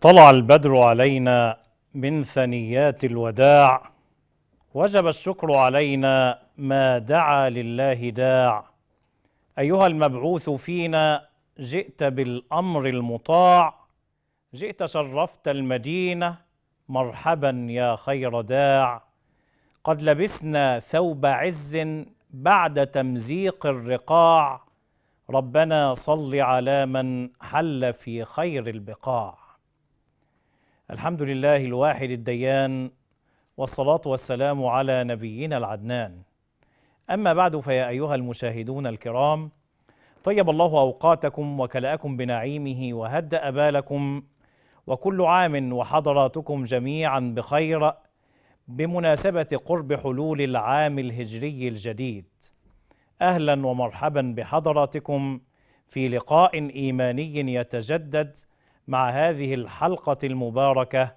طلع البدر علينا من ثنيات الوداع وجب الشكر علينا ما دعا لله داع ايها المبعوث فينا جئت بالامر المطاع جئت شرفت المدينه مرحبا يا خير داع قد لبسنا ثوب عز بعد تمزيق الرقاع ربنا صل على من حل في خير البقاع الحمد لله الواحد الديان والصلاة والسلام على نبينا العدنان أما بعد فيا أيها المشاهدون الكرام طيب الله أوقاتكم وكلأكم بنعيمه وهدأ بالكم وكل عام وحضراتكم جميعا بخير بمناسبة قرب حلول العام الهجري الجديد أهلا ومرحبا بحضراتكم في لقاء إيماني يتجدد مع هذه الحلقة المباركة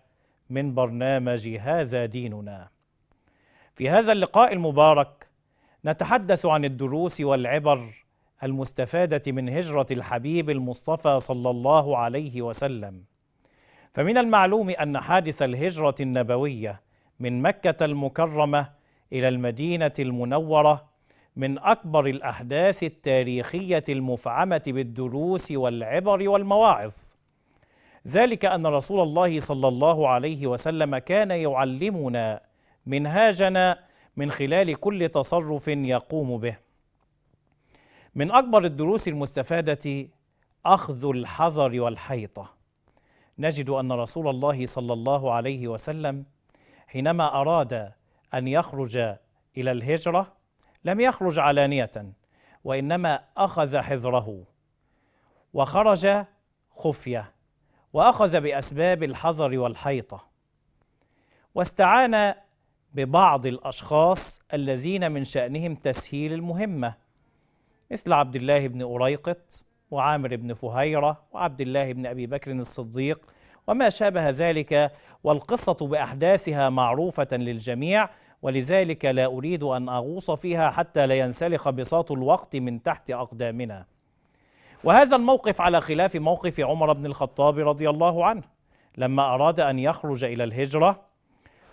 من برنامج هذا ديننا. في هذا اللقاء المبارك نتحدث عن الدروس والعبر المستفادة من هجرة الحبيب المصطفى صلى الله عليه وسلم. فمن المعلوم أن حادث الهجرة النبوية من مكة المكرمة إلى المدينة المنورة من أكبر الأحداث التاريخية المفعمة بالدروس والعبر والمواعظ. ذلك أن رسول الله صلى الله عليه وسلم كان يعلمنا منهاجنا من خلال كل تصرف يقوم به من أكبر الدروس المستفادة أخذ الحذر والحيطة نجد أن رسول الله صلى الله عليه وسلم حينما أراد أن يخرج إلى الهجرة لم يخرج علانية وإنما أخذ حذره وخرج خفيه واخذ باسباب الحذر والحيطه واستعان ببعض الاشخاص الذين من شانهم تسهيل المهمه مثل عبد الله بن أريقط وعامر بن فهيرة وعبد الله بن أبي بكر الصديق وما شابه ذلك والقصة بأحداثها معروفة للجميع ولذلك لا أريد أن أغوص فيها حتى لا ينسلخ بساط الوقت من تحت أقدامنا وهذا الموقف على خلاف موقف عمر بن الخطاب رضي الله عنه لما أراد أن يخرج إلى الهجرة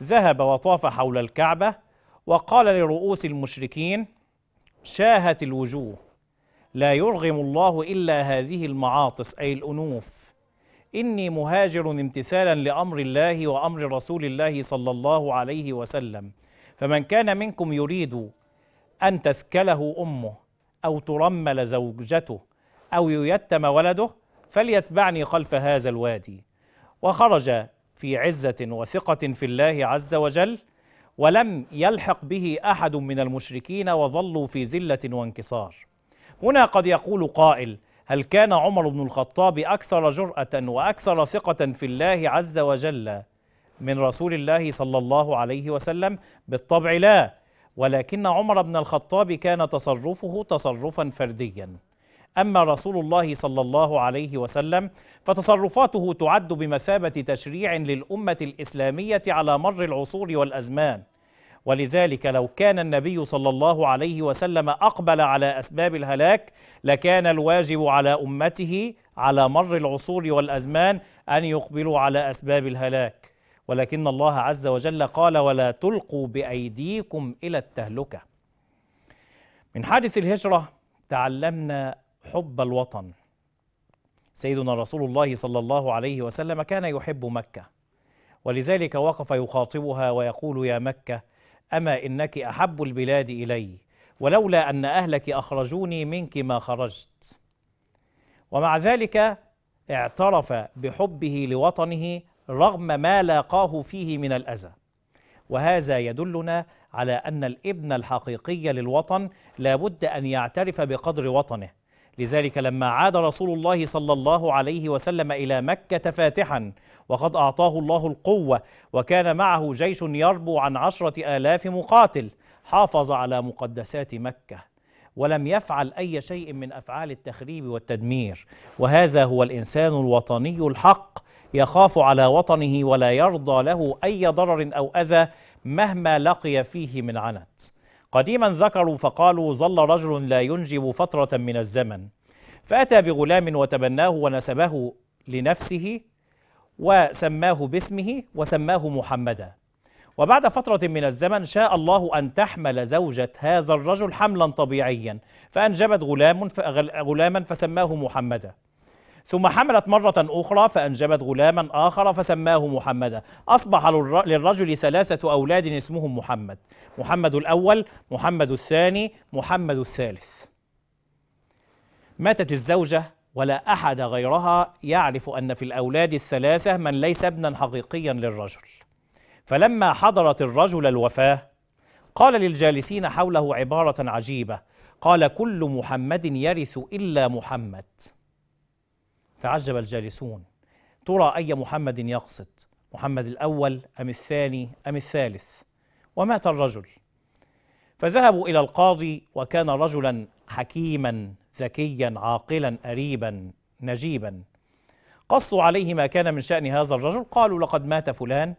ذهب وطاف حول الكعبة وقال لرؤوس المشركين شاهت الوجوه لا يرغم الله إلا هذه المعاطس أي الأنوف إني مهاجر امتثالا لأمر الله وأمر رسول الله صلى الله عليه وسلم فمن كان منكم يريد أن تثكله أمه أو ترمل زوجته أو ييتم ولده فليتبعني خلف هذا الوادي وخرج في عزة وثقة في الله عز وجل ولم يلحق به أحد من المشركين وظلوا في ذلة وانكسار هنا قد يقول قائل هل كان عمر بن الخطاب أكثر جرأة وأكثر ثقة في الله عز وجل من رسول الله صلى الله عليه وسلم بالطبع لا ولكن عمر بن الخطاب كان تصرفه تصرفا فرديا أما رسول الله صلى الله عليه وسلم فتصرفاته تعد بمثابة تشريع للأمة الإسلامية على مر العصور والأزمان ولذلك لو كان النبي صلى الله عليه وسلم أقبل على أسباب الهلاك لكان الواجب على أمته على مر العصور والأزمان أن يقبلوا على أسباب الهلاك ولكن الله عز وجل قال ولا تلقوا بأيديكم إلى التهلكة من حادث الهجرة تعلمنا حب الوطن سيدنا رسول الله صلى الله عليه وسلم كان يحب مكة ولذلك وقف يخاطبها ويقول يا مكة أما إنك أحب البلاد إلي ولولا أن أهلك أخرجوني منك ما خرجت ومع ذلك اعترف بحبه لوطنه رغم ما لاقاه فيه من الأذى وهذا يدلنا على أن الابن الحقيقي للوطن لابد أن يعترف بقدر وطنه لذلك لما عاد رسول الله صلى الله عليه وسلم إلى مكة فاتحا وقد أعطاه الله القوة وكان معه جيش يربو عن عشرة آلاف مقاتل حافظ على مقدسات مكة ولم يفعل أي شيء من أفعال التخريب والتدمير وهذا هو الإنسان الوطني الحق يخاف على وطنه ولا يرضى له أي ضرر أو أذى مهما لقي فيه من عنت قديما ذكروا فقالوا ظل رجل لا ينجب فترة من الزمن فأتى بغلام وتبناه ونسبه لنفسه وسماه باسمه وسماه محمدا وبعد فترة من الزمن شاء الله أن تحمل زوجة هذا الرجل حملا طبيعيا فأنجبت غلام غلاما فسماه محمدا ثم حملت مرة أخرى فأنجبت غلاما آخر فسماه محمدا أصبح للرجل ثلاثة أولاد اسمهم محمد محمد الأول محمد الثاني محمد الثالث ماتت الزوجة ولا أحد غيرها يعرف أن في الأولاد الثلاثة من ليس ابنا حقيقيا للرجل فلما حضرت الرجل الوفاة قال للجالسين حوله عبارة عجيبة قال كل محمد يرث إلا محمد تعجب الجالسون ترى أي محمد يقصد محمد الأول أم الثاني أم الثالث ومات الرجل فذهبوا إلى القاضي وكان رجلا حكيما ذكيا عاقلا أريبا نجيبا قصوا عليه ما كان من شأن هذا الرجل قالوا لقد مات فلان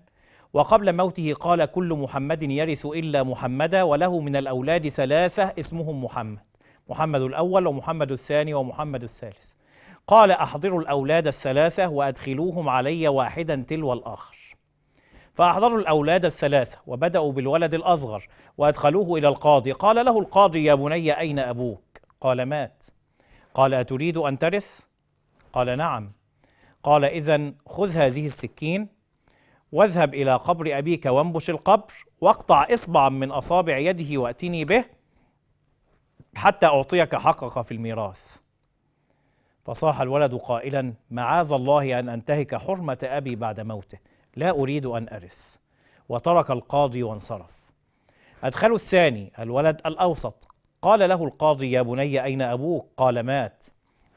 وقبل موته قال كل محمد يرث إلا محمدا وله من الأولاد ثلاثة اسمهم محمد محمد الأول ومحمد الثاني ومحمد الثالث قال أحضروا الأولاد الثلاثة وأدخلوهم علي واحدا تلو الآخر فأحضروا الأولاد الثلاثة وبدأوا بالولد الأصغر وأدخلوه إلى القاضي قال له القاضي يا بني أين أبوك؟ قال مات قال أتريد أن ترث؟ قال نعم قال إذا خذ هذه السكين واذهب إلى قبر أبيك وانبش القبر واقطع إصبعا من أصابع يده وأتني به حتى أعطيك حقك في الميراث فصاح الولد قائلا معاذ الله أن أنتهك حرمة أبي بعد موته لا أريد أن أرث وترك القاضي وانصرف أدخلوا الثاني الولد الأوسط قال له القاضي يا بني أين أبوك قال مات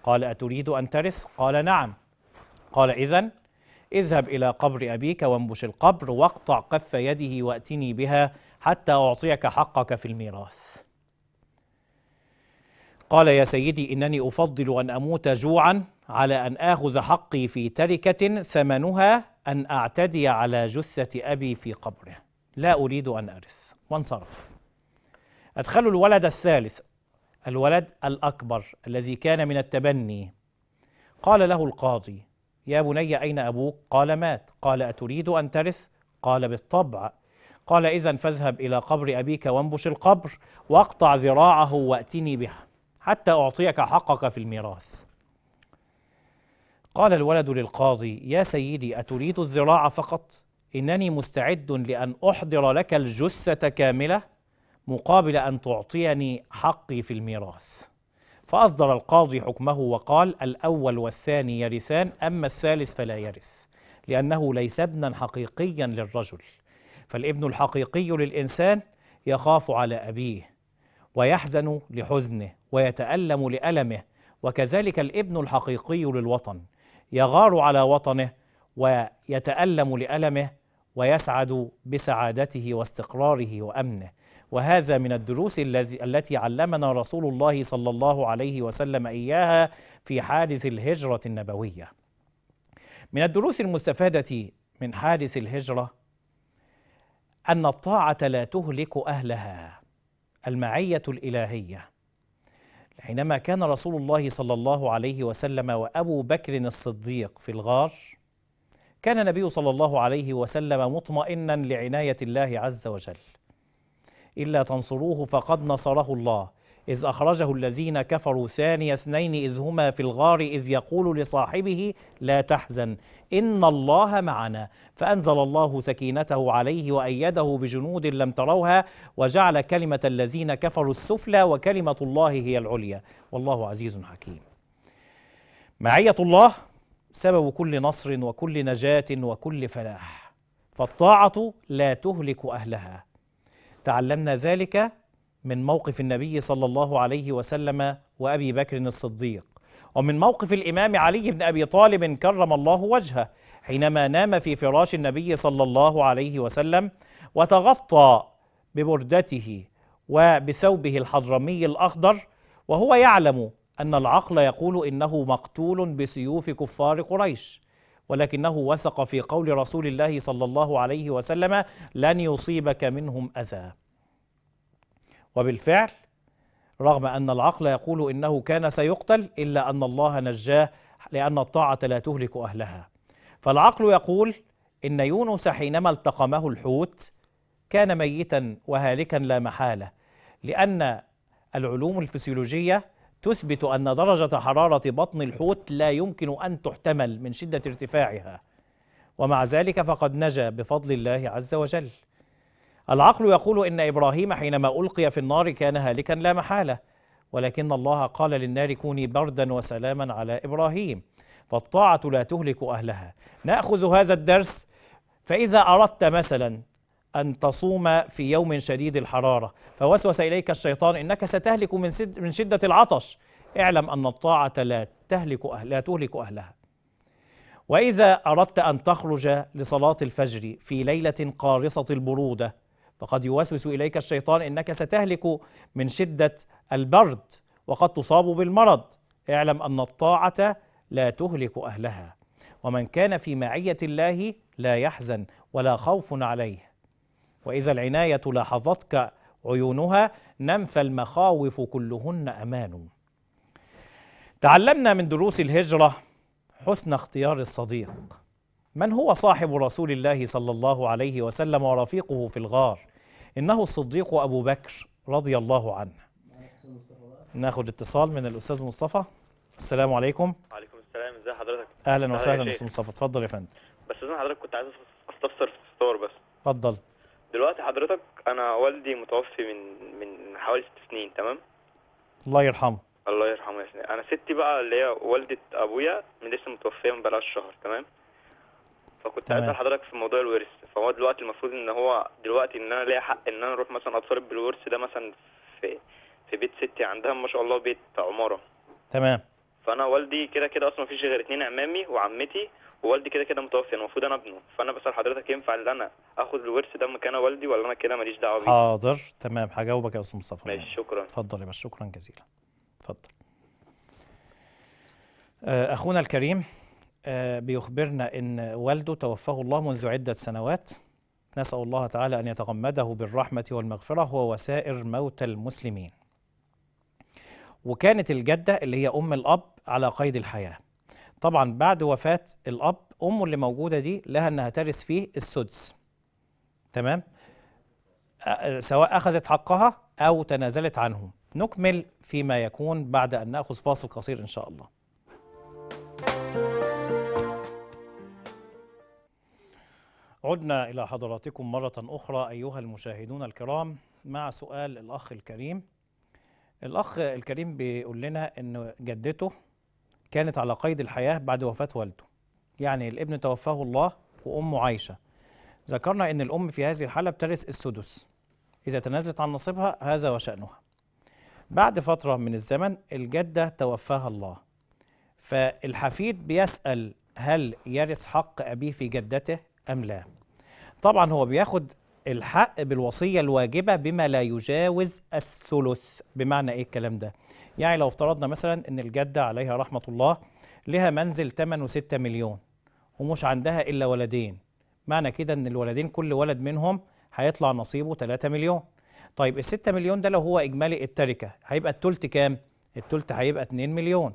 قال أتريد أن ترث قال نعم قال إذا اذهب إلى قبر أبيك وانبش القبر واقطع كف يده وأتني بها حتى أعطيك حقك في الميراث قال يا سيدي إنني أفضل أن أموت جوعا على أن آخذ حقي في تركة ثمنها أن أعتدي على جثة أبي في قبره لا أريد أن أرث وانصرف أدخلوا الولد الثالث الولد الأكبر الذي كان من التبني قال له القاضي يا بني أين أبوك؟ قال مات قال أتريد أن ترث؟ قال بالطبع قال إذا فاذهب إلى قبر أبيك وانبش القبر واقطع ذراعه وأتني بها حتى أعطيك حقك في الميراث قال الولد للقاضي يا سيدي أتريد الذراع فقط؟ إنني مستعد لأن أحضر لك الجثة كاملة مقابل أن تعطيني حقي في الميراث فأصدر القاضي حكمه وقال الأول والثاني يرثان أما الثالث فلا يرث لأنه ليس ابنا حقيقيا للرجل فالابن الحقيقي للإنسان يخاف على أبيه ويحزن لحزنه ويتألم لألمه وكذلك الابن الحقيقي للوطن يغار على وطنه ويتألم لألمه ويسعد بسعادته واستقراره وأمنه وهذا من الدروس التي علمنا رسول الله صلى الله عليه وسلم إياها في حادث الهجرة النبوية من الدروس المستفادة من حادث الهجرة أن الطاعة لا تهلك أهلها المعية الإلهية حينما كان رسول الله صلى الله عليه وسلم وأبو بكر الصديق في الغار كان النبي صلى الله عليه وسلم مطمئنا لعناية الله عز وجل إلا تنصروه فقد نصره الله إذ أخرجه الذين كفروا ثاني اثنين إذ هما في الغار إذ يقول لصاحبه لا تحزن إن الله معنا فأنزل الله سكينته عليه وأيده بجنود لم تروها وجعل كلمة الذين كفروا السفلى وكلمة الله هي العليا والله عزيز حكيم معية الله سبب كل نصر وكل نجاة وكل فلاح فالطاعة لا تهلك أهلها تعلمنا ذلك من موقف النبي صلى الله عليه وسلم وأبي بكر الصديق ومن موقف الإمام علي بن أبي طالب كرم الله وجهه حينما نام في فراش النبي صلى الله عليه وسلم وتغطى ببردته وبثوبه الحضرمي الأخضر وهو يعلم أن العقل يقول إنه مقتول بسيوف كفار قريش ولكنه وثق في قول رسول الله صلى الله عليه وسلم لن يصيبك منهم أذى وبالفعل رغم أن العقل يقول إنه كان سيقتل إلا أن الله نجاه لأن الطاعة لا تهلك أهلها فالعقل يقول إن يونس حينما التقمه الحوت كان ميتا وهالكا لا محالة لأن العلوم الفسيولوجية تثبت أن درجة حرارة بطن الحوت لا يمكن أن تحتمل من شدة ارتفاعها ومع ذلك فقد نجا بفضل الله عز وجل العقل يقول إن إبراهيم حينما ألقي في النار كان هالكا لا محالة ولكن الله قال للنار كوني بردا وسلاما على إبراهيم فالطاعة لا تهلك أهلها نأخذ هذا الدرس فإذا أردت مثلا أن تصوم في يوم شديد الحرارة فوسوس إليك الشيطان إنك ستهلك من, من شدة العطش اعلم أن الطاعة لا تهلك أهل لا تهلك أهلها وإذا أردت أن تخرج لصلاة الفجر في ليلة قارصة البرودة فقد يوسوس إليك الشيطان إنك ستهلك من شدة البرد وقد تصاب بالمرض اعلم أن الطاعة لا تهلك أهلها ومن كان في معية الله لا يحزن ولا خوف عليه وإذا العناية لاحظتك عيونها ننفى المخاوف كلهن أمان تعلمنا من دروس الهجرة حسن اختيار الصديق من هو صاحب رسول الله صلى الله عليه وسلم ورفيقه في الغار إنه الصديق أبو بكر رضي الله عنه ناخذ اتصال من الأستاذ مصطفى السلام عليكم وعليكم السلام ازي حضرتك أهلا وسهلا إيه؟ أستاذ مصطفى اتفضل يا فندم بس أنا حضرتك كنت عايز أستفسر في الفطار بس اتفضل دلوقتي حضرتك أنا والدي متوفي من من حوالي ست سنين تمام الله يرحمه الله يرحمه يا سنين. أنا ستي بقى اللي هي والدة أبويا من لسه متوفية من بلاش شهر تمام فكنت عايز اسال حضرتك في موضوع الورث فهو دلوقتي المفروض ان هو دلوقتي ان انا ليا حق ان انا اروح مثلا اتصرف بالورث ده مثلا في في بيت ستي عندها ما شاء الله بيت عماره تمام فانا والدي كده كده اصلا مفيش غير اتنين عمامي وعمتي ووالدي كده كده متوفي المفروض انا ابنه فانا بسال حضرتك ينفع ان انا اخد الورث ده مكان والدي ولا انا كده ماليش دعوه بيه حاضر تمام هجاوبك يا استاذ مصطفى ماشي يعني. شكرا اتفضل يا باشا شكرا جزيلا اتفضل آه، اخونا الكريم آه، بيخبرنا أن والده توفاه الله منذ عدة سنوات نسأل الله تعالى أن يتغمده بالرحمة والمغفرة هو وسائر موتى المسلمين وكانت الجدة اللي هي أم الأب على قيد الحياة طبعا بعد وفاة الأب أمه اللي موجودة دي لها أنها ترث فيه السدس تمام آه، سواء أخذت حقها أو تنازلت عنه نكمل فيما يكون بعد أن نأخذ فاصل قصير إن شاء الله عدنا إلى حضراتكم مرة أخرى أيها المشاهدون الكرام مع سؤال الأخ الكريم الأخ الكريم بيقول لنا أن جدته كانت على قيد الحياة بعد وفاة والده يعني الابن توفاه الله وأمه عايشة ذكرنا أن الأم في هذه الحالة بترث السدس إذا تنازلت عن نصيبها هذا وشأنها بعد فترة من الزمن الجدة توفاها الله فالحفيد بيسأل هل يرث حق أبيه في جدته أم لا طبعا هو بياخد الحق بالوصية الواجبة بما لا يجاوز الثلث بمعنى إيه الكلام ده يعني لو افترضنا مثلا أن الجدة عليها رحمة الله لها منزل 8 و6 مليون ومش عندها إلا ولدين معنى كده أن الولدين كل ولد منهم هيطلع نصيبه 3 مليون طيب ال 6 مليون ده لو هو إجمالي التركة هيبقى التلت كام؟ التلت هيبقى 2 مليون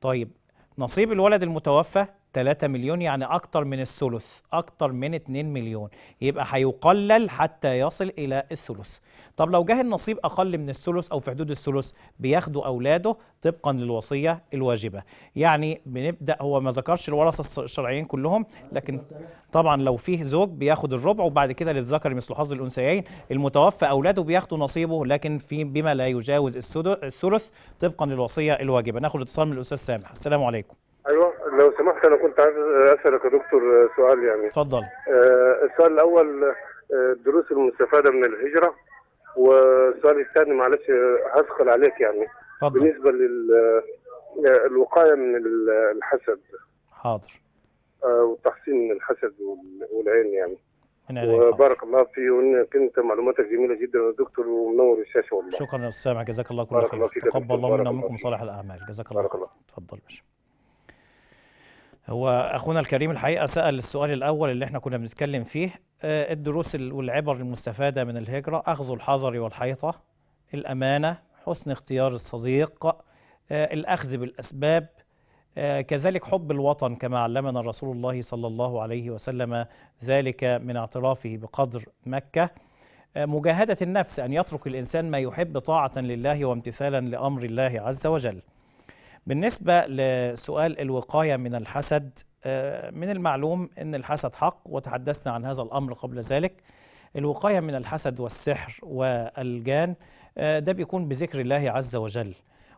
طيب نصيب الولد المتوفى 3 مليون يعني أكتر من الثلث أكتر من 2 مليون يبقى هيقلل حتى يصل إلى الثلث طب لو جه النصيب أقل من الثلث أو في حدود الثلث بياخدوا أولاده طبقا للوصية الواجبة يعني بنبدأ هو ما ذكرش الورثة الشرعيين كلهم لكن طبعا لو فيه زوج بياخد الربع وبعد كده للذكر مثل حظ الأنثيين المتوفى أولاده بياخدوا نصيبه لكن في بما لا يجاوز الثلث طبقا للوصية الواجبة ناخد اتصال من الأستاذ سامح السلام عليكم ايوه لو سمحت انا كنت عايز اسالك يا دكتور سؤال يعني اتفضل آه السؤال الاول الدروس آه، المستفاده من الهجره والسؤال الثاني معلش هثقل عليك يعني فضل. بالنسبه للوقايه آه، من الحسد حاضر آه والتحصين من الحسد والعين يعني وبارك الله فيك وانك انت معلوماتك جميله جدا يا دكتور ومنور الشاشه والله شكرا يا استاذ جزاك الله كل خير تقبل الله منا ومنكم صالح الاعمال جزاك الله خير تفضل باشا هو اخونا الكريم الحقيقه سال السؤال الاول اللي احنا كنا بنتكلم فيه آه، الدروس والعبر المستفاده من الهجره اخذ الحذر والحيطه الامانه حسن اختيار الصديق آه، الاخذ بالاسباب آه، كذلك حب الوطن كما علمنا رسول الله صلى الله عليه وسلم ذلك من اعترافه بقدر مكه مجاهده النفس ان يترك الانسان ما يحب طاعه لله وامتثالا لامر الله عز وجل بالنسبة لسؤال الوقاية من الحسد آه، من المعلوم أن الحسد حق وتحدثنا عن هذا الأمر قبل ذلك الوقاية من الحسد والسحر والجان آه، ده بيكون بذكر الله عز وجل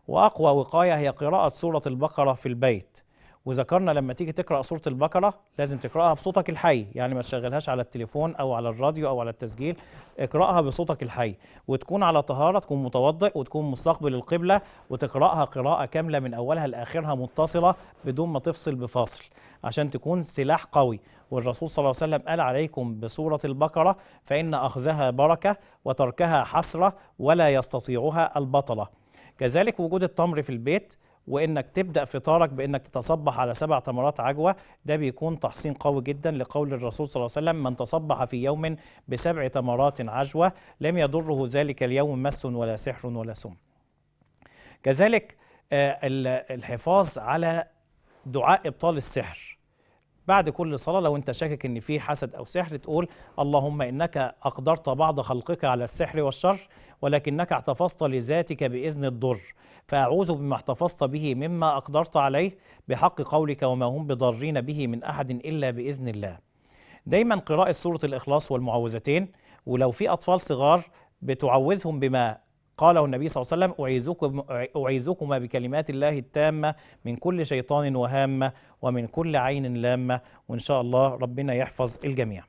وأقوى وقاية هي قراءة سورة البقرة في البيت وذكرنا لما تيجي تقرا سوره البقره لازم تقراها بصوتك الحي يعني ما تشغلهاش على التليفون او على الراديو او على التسجيل اقراها بصوتك الحي وتكون على طهاره تكون متوضئ وتكون مستقبل القبله وتقراها قراءه كامله من اولها لاخرها متصله بدون ما تفصل بفاصل عشان تكون سلاح قوي والرسول صلى الله عليه وسلم قال عليكم بسوره البقره فان اخذها بركه وتركها حسره ولا يستطيعها البطله كذلك وجود التمر في البيت وانك تبدا فطارك بانك تتصبح على سبع تمرات عجوه ده بيكون تحصين قوي جدا لقول الرسول صلى الله عليه وسلم من تصبح في يوم بسبع تمرات عجوه لم يضره ذلك اليوم مس ولا سحر ولا سم. كذلك آه، الحفاظ على دعاء ابطال السحر بعد كل صلاة لو أنت شاكك أن في حسد أو سحر تقول اللهم إنك أقدرت بعض خلقك على السحر والشر ولكنك احتفظت لذاتك بإذن الضر فأعوذ بما احتفظت به مما أقدرت عليه بحق قولك وما هم بضارين به من أحد إلا بإذن الله دايما قراءة سورة الإخلاص والمعوذتين ولو في أطفال صغار بتعوذهم بما قاله النبي صلى الله عليه وسلم أعيذكم أعيذكما بكلمات الله التامة من كل شيطان وهامة ومن كل عين لامة وإن شاء الله ربنا يحفظ الجميع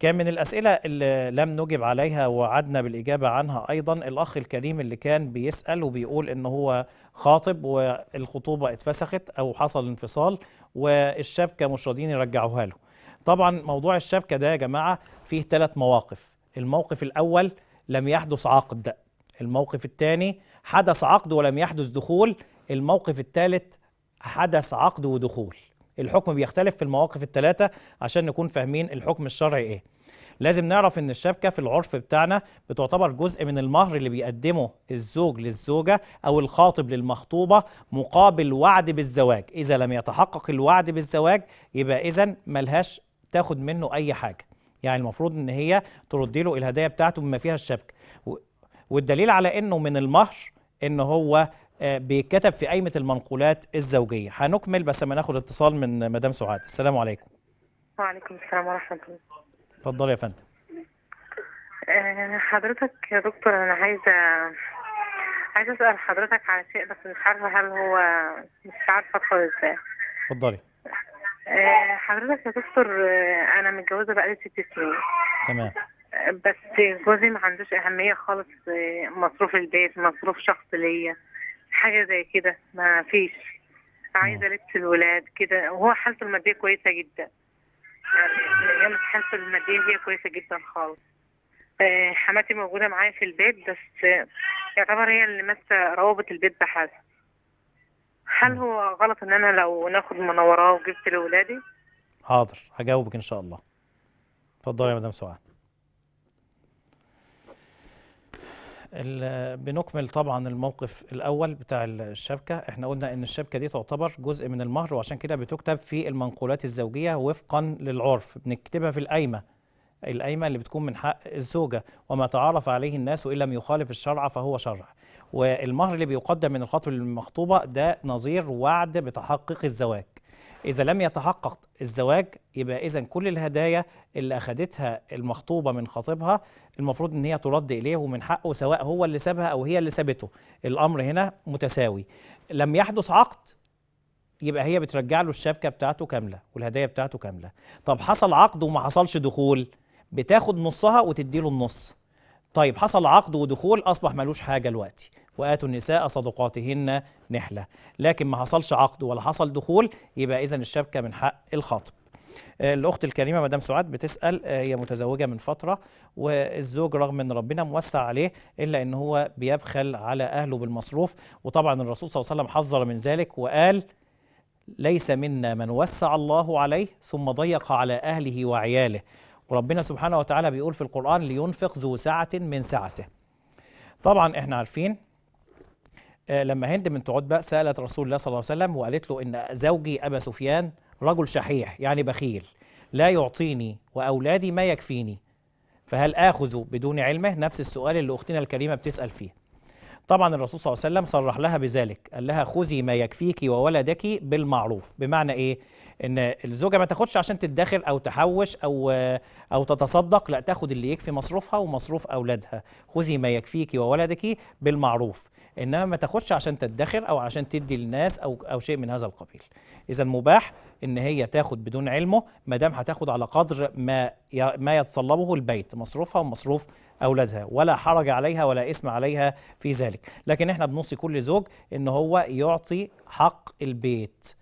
كان من الأسئلة اللي لم نجب عليها وعدنا بالإجابة عنها أيضا الأخ الكريم اللي كان بيسأل وبيقول إن هو خاطب والخطوبة اتفسخت أو حصل انفصال والشبكة مش راضيين يرجعوها له طبعا موضوع الشبكة ده يا جماعة فيه ثلاث مواقف الموقف الأول لم يحدث عقد الموقف الثاني حدث عقد ولم يحدث دخول الموقف الثالث حدث عقد ودخول الحكم بيختلف في المواقف الثلاثة عشان نكون فاهمين الحكم الشرعي ايه لازم نعرف ان الشبكة في العرف بتاعنا بتعتبر جزء من المهر اللي بيقدمه الزوج للزوجة او الخاطب للمخطوبة مقابل وعد بالزواج اذا لم يتحقق الوعد بالزواج يبقى اذا ملهاش تاخد منه اي حاجة يعني المفروض ان هي ترد له الهدايا بتاعته بما فيها الشبكة والدليل على انه من المهر ان هو آه، بيتكتب في قائمه المنقولات الزوجيه هنكمل بس ما ناخد اتصال من مدام سعاد السلام عليكم وعليكم السلام ورحمه الله اتفضلي يا فندم آه، حضرتك يا دكتور انا عايزه عايزه اسال حضرتك على شيء بس مش عارفه هل هو مش عارفه ادخل ازاي اتفضلي آه، حضرتك يا دكتور انا متجوزه بقالي ست سنين تمام بس جوزي ما عندوش اهميه خالص آه، مصروف البيت مصروف شخص ليا حاجه زي كده ما فيش عايزه لبس الولاد كده وهو حالته الماديه كويسه جدا يعني حالته الماديه هي كويسه جدا خالص آه، حماتي موجوده معايا في البيت بس يعتبر هي اللي ماسكه روابط البيت بحالها هل هو غلط ان انا لو ناخد منوراه وجبت لاولادي حاضر هجاوبك ان شاء الله اتفضلي يا مدام سعاد بنكمل طبعا الموقف الاول بتاع الشبكه احنا قلنا ان الشبكه دي تعتبر جزء من المهر وعشان كده بتكتب في المنقولات الزوجيه وفقا للعرف بنكتبها في القايمه القايمه اللي بتكون من حق الزوجه وما تعارف عليه الناس وان لم يخالف الشرع فهو شرع والمهر اللي بيقدم من الخطوه للمخطوبه ده نظير وعد بتحقق الزواج إذا لم يتحقق الزواج يبقى إذا كل الهدايا اللي أخدتها المخطوبة من خطيبها المفروض إن هي ترد إليه ومن حقه سواء هو اللي سابها أو هي اللي سابته الأمر هنا متساوي لم يحدث عقد يبقى هي بترجع له الشبكة بتاعته كاملة والهدايا بتاعته كاملة طب حصل عقد وما حصلش دخول بتاخد نصها وتدي له النص طيب حصل عقد ودخول أصبح ملوش حاجة دلوقتي واتوا النساء صدقاتهن نحله لكن ما حصلش عقد ولا حصل دخول يبقى اذا الشبكه من حق الخاطب آه، الاخت الكريمه مدام سعاد بتسال آه، هي متزوجه من فتره والزوج رغم ان ربنا موسع عليه الا ان هو بيبخل على اهله بالمصروف وطبعا الرسول صلى الله عليه وسلم حذر من ذلك وقال ليس منا من وسع الله عليه ثم ضيق على اهله وعياله وربنا سبحانه وتعالى بيقول في القران لينفق ذو سعه من سعته طبعا احنا عارفين آه، لما هند بنت عتبة سألت رسول الله صلى الله عليه وسلم وقالت له إن زوجي أبا سفيان رجل شحيح يعني بخيل لا يعطيني وأولادي ما يكفيني فهل آخذ بدون علمه نفس السؤال اللي أختنا الكريمة بتسأل فيه طبعا الرسول صلى الله عليه وسلم صرح لها بذلك قال لها خذي ما يكفيك وولدك بالمعروف بمعنى ايه ان الزوجه ما تاخدش عشان تدخر او تحوش او او تتصدق لا تاخد اللي يكفي مصروفها ومصروف اولادها خذي ما يكفيك وولدك بالمعروف انما ما تاخدش عشان تدخر او عشان تدي للناس او او شيء من هذا القبيل اذا مباح ان هي تاخد بدون علمه ما دام هتاخد على قدر ما ما يتطلبه البيت مصروفها ومصروف اولادها ولا حرج عليها ولا اثم عليها في ذلك لكن احنا بنوصي كل زوج ان هو يعطي حق البيت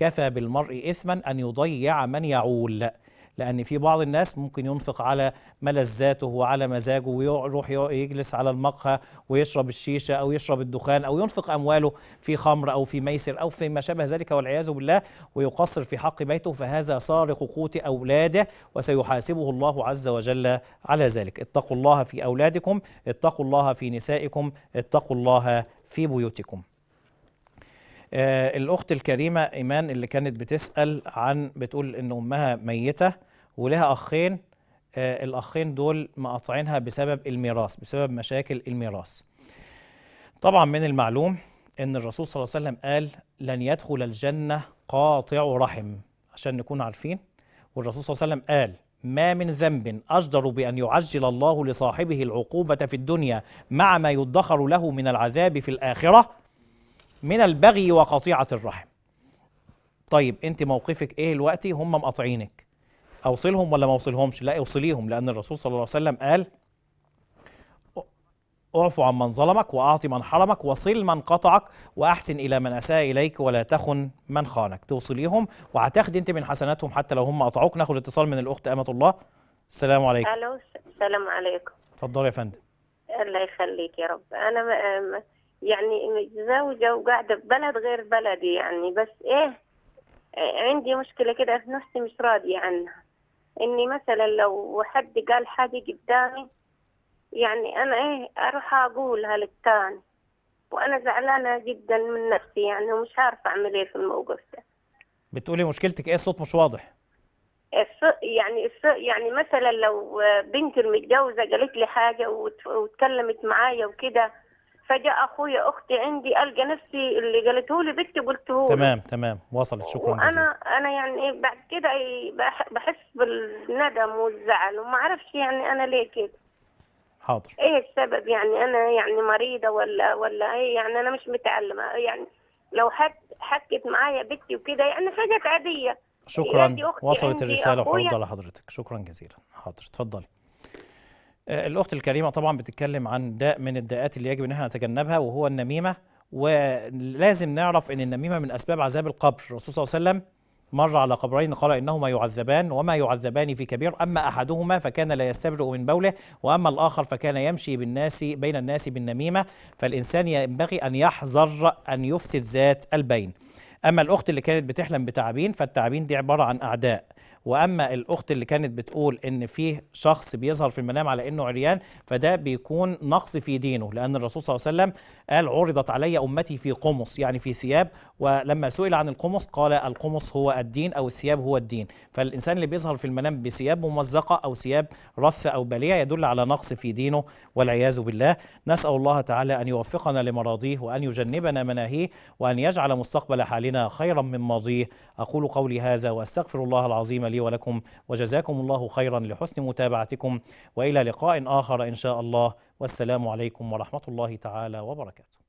كفى بالمرء إثما أن يضيع من يعول لأن في بعض الناس ممكن ينفق على ملذاته وعلى مزاجه ويروح يجلس على المقهى ويشرب الشيشة أو يشرب الدخان أو ينفق أمواله في خمر أو في ميسر أو في ما شابه ذلك والعياذ بالله ويقصر في حق بيته فهذا سارق قوت أولاده وسيحاسبه الله عز وجل على ذلك اتقوا الله في أولادكم اتقوا الله في نسائكم اتقوا الله في بيوتكم آه الأخت الكريمة إيمان اللي كانت بتسأل عن بتقول إن أمها ميتة ولها أخين آه الأخين دول مقاطعينها بسبب الميراث بسبب مشاكل الميراث طبعا من المعلوم إن الرسول صلى الله عليه وسلم قال لن يدخل الجنة قاطع رحم عشان نكون عارفين والرسول صلى الله عليه وسلم قال ما من ذنب أجدر بأن يعجل الله لصاحبه العقوبة في الدنيا مع ما يدخر له من العذاب في الآخرة من البغي وقطيعة الرحم طيب انت موقفك ايه دلوقتي هم مقاطعينك اوصلهم ولا ما اوصلهمش لا اوصليهم لان الرسول صلى الله عليه وسلم قال اعفو عن من ظلمك واعطي من حرمك وصل من قطعك واحسن الى من اساء اليك ولا تخن من خانك توصليهم وهتاخدي انت من حسناتهم حتى لو هم قطعوك ناخد اتصال من الاخت امه الله السلام عليكم الو السلام عليكم اتفضلي يا فندم الله يخليك يا رب انا يعني متزوجة وقاعدة في بلد غير بلدي يعني بس إيه،, إيه عندي مشكلة كده في نفسي مش راضية عنها إني مثلا لو حد قال حاجة قدامي يعني أنا إيه أروح أقولها للتاني وأنا زعلانة جدا من نفسي يعني ومش عارفة أعمل إيه في الموقف ده بتقولي مشكلتك إيه الصوت مش واضح يعني يعني مثلا لو بنت المتجوزة قالت لي حاجة وتكلمت معايا وكده فجاء اخويا اختي عندي القى نفسي اللي قالته لي بنتي قلته تمام تمام وصلت شكرا جزيلا انا انا يعني بعد كده بحس بالندم والزعل وما اعرفش يعني انا ليه كده حاضر ايه السبب يعني انا يعني مريضه ولا ولا ايه يعني انا مش متعلمه يعني لو حد حكت معايا بنتي وكده يعني حاجات عاديه شكرا يعني وصلت الرساله وحضرتك على حضرتك شكرا جزيلا حاضر اتفضلي آه، الأخت الكريمة طبعا بتتكلم عن داء من الداءات اللي يجب أن احنا نتجنبها وهو النميمة ولازم نعرف أن النميمة من أسباب عذاب القبر الرسول صلى الله عليه وسلم مر على قبرين قال إنهما يعذبان وما يعذبان في كبير أما أحدهما فكان لا يستبرئ من بوله وأما الآخر فكان يمشي بالناس بين الناس بالنميمة فالإنسان ينبغي أن يحذر أن يفسد ذات البين أما الأخت اللي كانت بتحلم بتعابين فالتعابين دي عبارة عن أعداء واما الاخت اللي كانت بتقول ان فيه شخص بيظهر في المنام على انه عريان فده بيكون نقص في دينه لان الرسول صلى الله عليه وسلم قال عرضت علي امتي في قمص يعني في ثياب ولما سئل عن القمص قال القمص هو الدين او الثياب هو الدين فالانسان اللي بيظهر في المنام بثياب ممزقه او ثياب رث او بلية يدل على نقص في دينه والعياذ بالله نسال الله تعالى ان يوفقنا لمراضيه وان يجنبنا مناهيه وان يجعل مستقبل حالنا خيرا من ماضيه اقول قولي هذا واستغفر الله العظيم لي ولكم وجزاكم الله خيرا لحسن متابعتكم وإلى لقاء آخر إن شاء الله والسلام عليكم ورحمة الله تعالى وبركاته